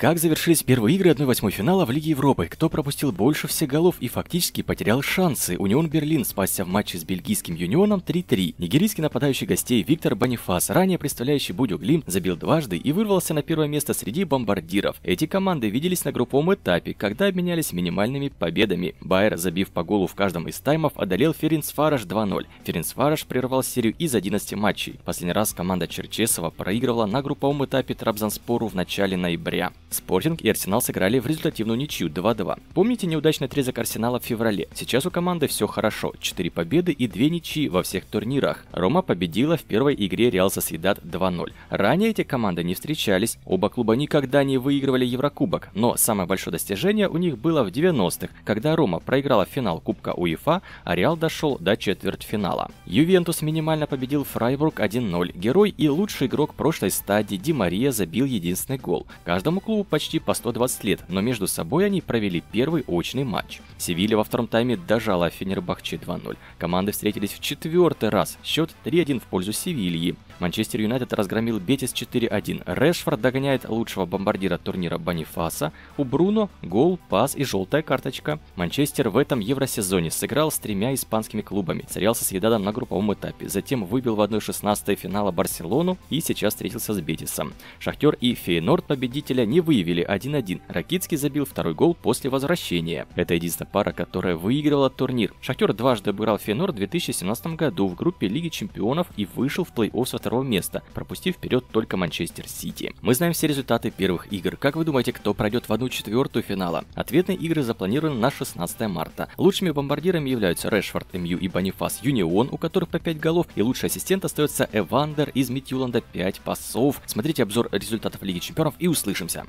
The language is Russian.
Как завершились первые игры 1-8 финала в Лиге Европы? Кто пропустил больше всех голов и фактически потерял шансы? Унион Берлин спасся в матче с бельгийским Юнионом 3-3. Нигерийский нападающий гостей Виктор Банифас, ранее представляющий Будю Глим, забил дважды и вырвался на первое место среди бомбардиров. Эти команды виделись на групповом этапе, когда обменялись минимальными победами. Байер, забив по голу в каждом из таймов, одолел Ференс Фараш 2-0. Ференс Фараш прервал серию из 11 матчей. Последний раз команда Черчесова проигрывала на групповом этапе Трабзанспору в начале ноября. Спортинг и Арсенал сыграли в результативную ничью 2-2. Помните неудачный отрезок Арсенала в феврале? Сейчас у команды все хорошо. 4 победы и 2 ничьи во всех турнирах. Рома победила в первой игре Реал Соседат 2-0. Ранее эти команды не встречались. Оба клуба никогда не выигрывали Еврокубок. Но самое большое достижение у них было в 90-х, когда Рома проиграла финал Кубка УЕФА, а Реал дошел до четвертьфинала. Ювентус минимально победил Фрайбург 1-0. Герой и лучший игрок прошлой стадии Ди Мария забил единственный гол. Каждому клубу составу почти по 120 лет, но между собой они провели первый очный матч. Севилья во втором тайме дожала Фенербахче 2-0. Команды встретились в четвертый раз, счет 3-1 в пользу Севильи. Манчестер Юнайтед разгромил Бетис 4-1. Решфорд догоняет лучшего бомбардира турнира Бонифаса. У Бруно гол, пас и желтая карточка. Манчестер в этом евросезоне сыграл с тремя испанскими клубами. Царялся с Едадом на групповом этапе. Затем выбил в 1-16 финала Барселону и сейчас встретился с Бетисом. Шахтер и Фейнорд победителя не выявили 1-1. Ракицкий забил второй гол после возвращения. Это единственная пара, которая выиграла турнир. Шахтер дважды обыграл Фейнорд в 2017 году в группе Лиги Чемпионов и вышел в плей-офф с второго места, пропустив вперед только Манчестер Сити. Мы знаем все результаты первых игр. Как вы думаете, кто пройдет в одну четвертую финала? Ответные игры запланированы на 16 марта. Лучшими бомбардирами являются Решфорд, Мью и Бонифас Юнион, у которых по 5 голов, и лучший ассистент остается Эвандер из Митюланда 5 пасов. Смотрите обзор результатов Лиги Чемпионов и услышимся.